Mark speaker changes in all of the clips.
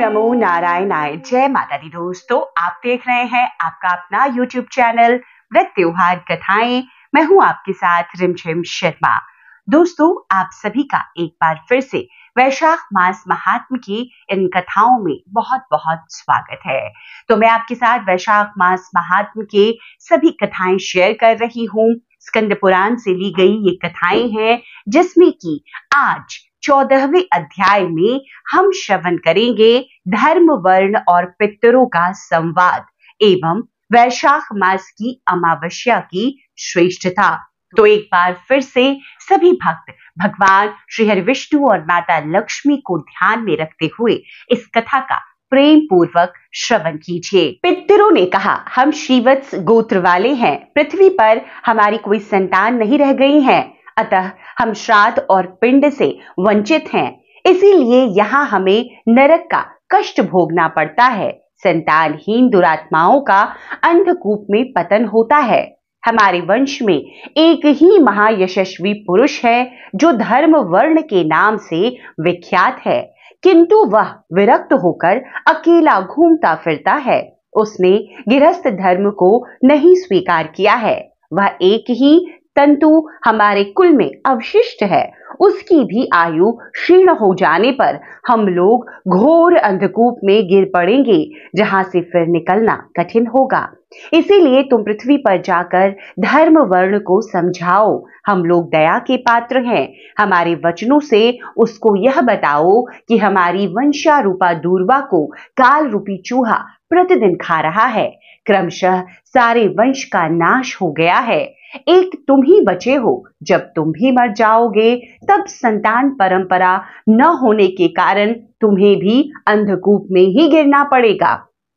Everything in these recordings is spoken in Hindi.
Speaker 1: नमो नारायण आय जय माता दी दोस्तों आप देख रहे हैं आपका अपना यूट्यूब चैनल व्रत त्योहार कथाएं मैं हूं आपके साथ रिमझिम शर्मा दोस्तों आप सभी का एक बार फिर से वैशाख मास महात्म की इन कथाओं में बहुत बहुत स्वागत है तो मैं आपके साथ वैशाख मास महात्म के सभी कथाएं शेयर कर रही हूं स्कंद पुराण से ली गई ये कथाएं हैं जिसमें कि आज चौदहवें अध्याय में हम श्रवण करेंगे धर्म वर्ण और पितरों का संवाद एवं वैशाख मास की अमावस्या की श्रेष्ठता तो एक बार फिर से सभी भक्त भगवान श्री हरि विष्णु और माता लक्ष्मी को ध्यान में रखते हुए इस कथा का प्रेम पूर्वक श्रवण कीजिए पितरों ने कहा हम श्रीवत्स गोत्र वाले हैं पृथ्वी पर हमारी कोई संतान नहीं रह गई है अतः हम श्राद्ध और पिंड से वंचित हैं इसीलिए यहाँ हमें नरक का कष्ट भोगना पड़ता है संतानहीन दुरात्माओं का अंधकूप में पतन होता है हमारे वंश में एक ही महायशस्वी पुरुष है जो धर्म वर्ण के नाम से विख्यात है किंतु वह विरक्त होकर अकेला घूमता फिरता है उसने गृहस्थ धर्म को नहीं स्वीकार किया है वह एक ही तंतु हमारे कुल में अवशिष्ट है उसकी भी आयु क्षीर्ण हो जाने पर हम लोग घोर अंधकूप में गिर पड़ेंगे जहां से फिर निकलना कठिन होगा इसीलिए तुम पृथ्वी पर जाकर धर्म वर्ण को समझाओ हम लोग दया के पात्र हैं हमारे वचनों से उसको यह बताओ कि हमारी वंशारूपा दूरवा को काल रूपी चूहा प्रतिदिन खा रहा है क्रमशः सारे वंश का नाश हो गया है एक तुम ही बचे हो जब तुम भी मर जाओगे तब संतान परंपरा न होने के कारण तुम्हें भी अंधकूप में ही गिरना पड़ेगा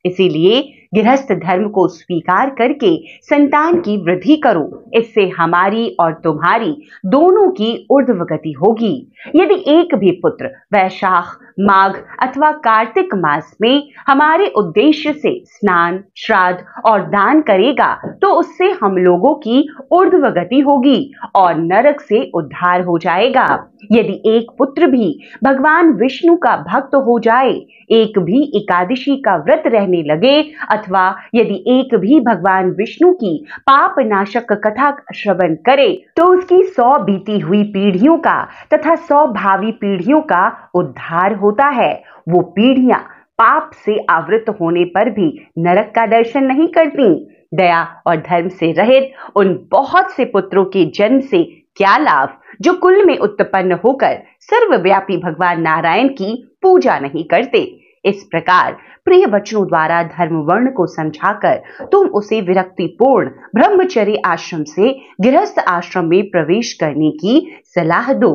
Speaker 1: इसीलिए गृहस्थ धर्म को स्वीकार करके संतान की वृद्धि करो इससे हमारी और तुम्हारी दोनों की ऊर्ध्व गति होगी यदि एक भी पुत्र वैशाख माघ अथवा कार्तिक मास में हमारे उद्देश्य से स्नान श्राद्ध और दान करेगा तो उससे हम लोगों की ऊर्ध्व गति होगी और नरक से उद्धार हो जाएगा यदि एक पुत्र भी भगवान विष्णु का भक्त हो जाए एक भी एकादशी का व्रत रहने लगे अथवा यदि एक भी भगवान विष्णु की पाप नाशक कथा श्रवण करे तो उसकी सौ बीती हुई पीढ़ियों का तथा सौ भावी पीढ़ियों का उद्धार होता है वो पीढ़ियां पाप से आवृत होने पर भी नरक का दर्शन नहीं करती दया और धर्म से रहित उन बहुत से पुत्रों के जन्म से क्या लाभ जो कुल में उत्पन्न होकर सर्वव्यापी भगवान नारायण की पूजा नहीं करते इस प्रकार प्रिय वचनों द्वारा धर्म वर्ण को समझाकर तुम उसे विरक्तिपूर्ण ब्रह्मचर्य आश्रम से गृहस्थ आश्रम में प्रवेश करने की सलाह दो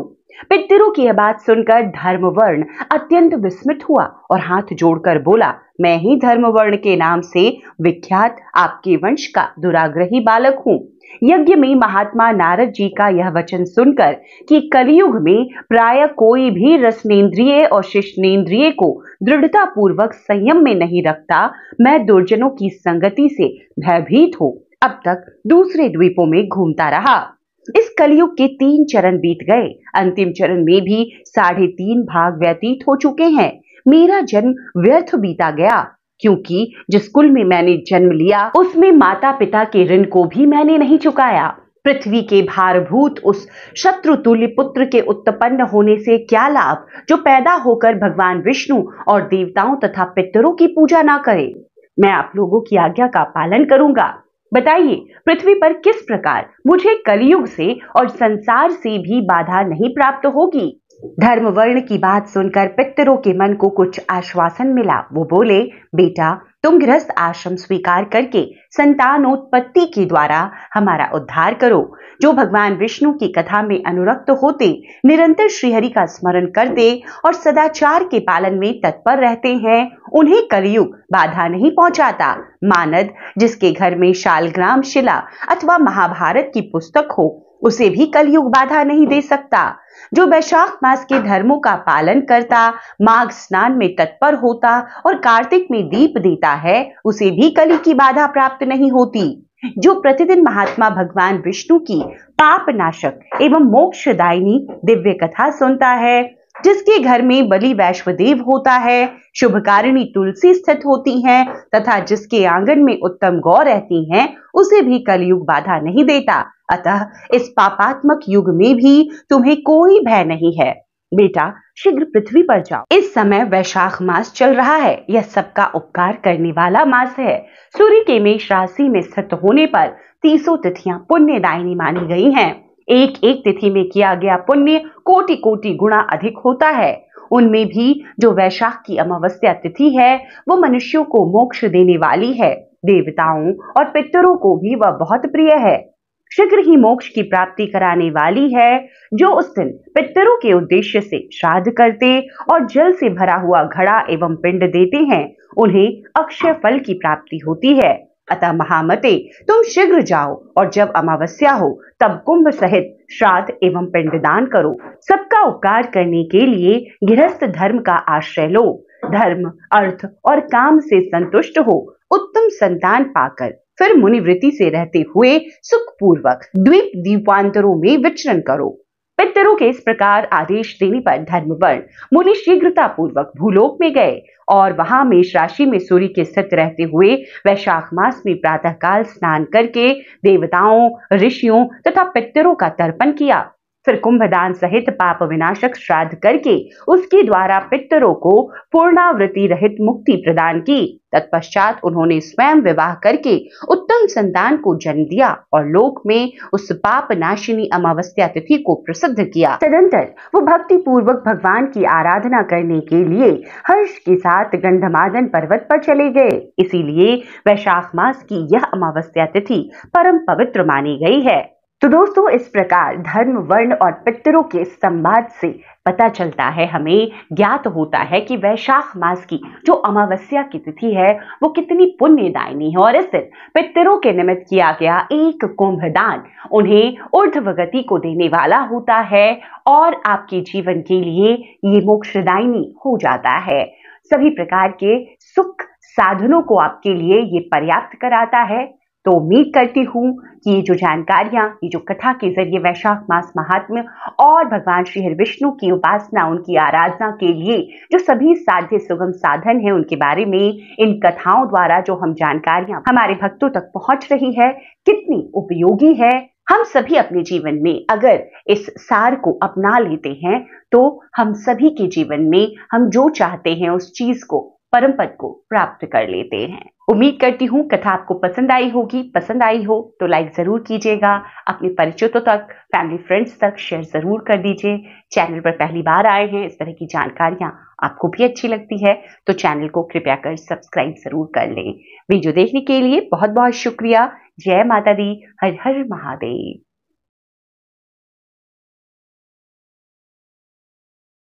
Speaker 1: पितरों की यह बात सुनकर धर्मवर्ण अत्यंत विस्मित हुआ और हाथ जोड़कर बोला मैं ही धर्मवर्ण के नाम से विख्यात आपके वंश का दुराग्रही बालक हूँ यज्ञ में महात्मा नारद जी का यह वचन सुनकर कि कलयुग में प्राय कोई भी रसनेन्द्रिय और शिष्णेन्द्रिय को दृढ़ता पूर्वक संयम में नहीं रखता मैं दुर्जनों की संगति से भयभीत हो अब तक दूसरे द्वीपों में घूमता रहा इस कलयुग के तीन चरण बीत गए अंतिम चरण में भी साढ़े तीन भाग व्यतीत हो चुके हैं मेरा जन्म व्यर्थ बीता गया क्योंकि जिस कुल में मैंने जन्म लिया उसमें माता पिता के ऋण को भी मैंने नहीं चुकाया पृथ्वी के भारभूत उस शत्रुतुल्य पुत्र के उत्पन्न होने से क्या लाभ जो पैदा होकर भगवान विष्णु और देवताओं तथा पितरों की पूजा ना करे मैं आप लोगों की आज्ञा का पालन करूंगा बताइए पृथ्वी पर किस प्रकार मुझे कलयुग से और संसार से भी बाधा नहीं प्राप्त होगी धर्म वर्ण की बात सुनकर पितरों के मन को कुछ आश्वासन मिला वो बोले बेटा तुम गृहस्थ आश्रम स्वीकार करके संतानोत्पत्ति के द्वारा हमारा उद्धार करो जो भगवान विष्णु की कथा में अनुरक्त होते निरंतर श्रीहरि का स्मरण करते और सदाचार के पालन में तत्पर रहते हैं उन्हें कलयुग बाधा नहीं पहुंचाता मानद जिसके घर में शालग्राम शिला अथवा महाभारत की पुस्तक हो उसे भी कलयुग बाधा नहीं दे सकता जो वैशाख मास के धर्मों का पालन करता माघ स्नान में तत्पर होता और कार्तिक में दीप देता करता है उसे भी कली की बाधा प्राप्त नहीं होती जो प्रतिदिन महात्मा भगवान विष्णु की पाप नाशक एवं मोक्षदायिनी दिव्य कथा सुनता है जिसके घर में बलि वैश्वदेव होता है शुभकारिणी तुलसी स्थित होती हैं तथा जिसके आंगन में उत्तम गौ रहती हैं उसे भी कलयुग बाधा नहीं देता अतः इस पापात्मक युग में भी तुम्हें कोई भय नहीं है बेटा शीघ्र पृथ्वी पर जाओ इस समय वैशाख मास चल रहा है यह सबका उपकार करने वाला मास है सूर्य के मेष राशि में स्थित होने पर तीसों तिथियां दायनी मानी गई हैं। एक एक तिथि में किया गया पुण्य कोटि कोटि गुणा अधिक होता है उनमें भी जो वैशाख की अमावस्या तिथि है वो मनुष्यों को मोक्ष देने वाली है देवताओं और पितरों को भी वह बहुत प्रिय है शीघ्र ही मोक्ष की प्राप्ति कराने वाली है जो उस दिन पितरों के उद्देश्य से श्राद्ध करते और जल से भरा हुआ घड़ा एवं पिंड देते हैं उन्हें अक्षय फल की प्राप्ति होती है अतः महामते तुम शीघ्र जाओ और जब अमावस्या हो तब कुंभ सहित श्राद्ध एवं पिंडदान करो सबका उपकार करने के लिए गृहस्थ धर्म का आश्रय लो धर्म अर्थ और काम से संतुष्ट हो उत्तम संतान पाकर फिर मुनिवृत्ति से रहते हुए सुखपूर्वक द्वीप द्वीपांतरों में विचरण करो पितरों के इस प्रकार आदेश देने पर धर्मवर्ण मुनि शीघ्रता पूर्वक भूलोक में गए और वहां मेष राशि में सूर्य के स्थित रहते हुए वैशाख मास में प्रातःकाल स्नान करके देवताओं ऋषियों तथा पितरों का तर्पण किया फिर कुंभ दान सहित पाप विनाशक श्राद्ध करके उसके द्वारा पितरों को पूर्णावृत्ति रहित मुक्ति प्रदान की तत्पश्चात उन्होंने स्वयं विवाह करके उत्तम संतान को जन्म दिया और लोक में उस पाप नाशिनी अमावस्या तिथि को प्रसिद्ध किया तदंतर वो भक्ति पूर्वक भगवान की आराधना करने के लिए हर्ष के साथ गंधमादन पर्वत पर चले गए इसीलिए वैशाख मास की यह अमावस्या तिथि परम पवित्र मानी गई है तो दोस्तों इस प्रकार धर्म वर्ण और पितरों के संवाद से पता चलता है हमें ज्ञात होता है कि वैशाख मास की जो अमावस्या की तिथि है वो कितनी पुण्यदायिनी है और इस दिन पितरों के निमित्त किया गया एक कुंभ दान उन्हें ऊर्धवगति को देने वाला होता है और आपके जीवन के लिए ये मोक्षदायिनी हो जाता है सभी प्रकार के सुख साधनों को आपके लिए ये पर्याप्त कराता है तो उम्मीद करती हूँ कि ये जो जानकारियाँ ये जो कथा के जरिए वैशाख मास महात्म्य और भगवान श्री हरि विष्णु की उपासना उनकी आराधना के लिए जो सभी साध्य सुगम साधन हैं उनके बारे में इन कथाओं द्वारा जो हम जानकारियाँ हमारे भक्तों तक पहुँच रही है कितनी उपयोगी है हम सभी अपने जीवन में अगर इस सार को अपना लेते हैं तो हम सभी के जीवन में हम जो चाहते हैं उस चीज को परम पद को प्राप्त कर लेते हैं उम्मीद करती हूँ कथा आपको पसंद आई होगी पसंद आई हो तो लाइक ज़रूर कीजिएगा अपने परिचितों तक फैमिली फ्रेंड्स तक शेयर ज़रूर कर दीजिए चैनल पर पहली बार आए हैं इस तरह की जानकारियाँ आपको भी अच्छी लगती है तो चैनल को कृपया कर सब्सक्राइब ज़रूर कर लें वीडियो देखने के लिए बहुत बहुत शुक्रिया जय माता दी हर हर महादेव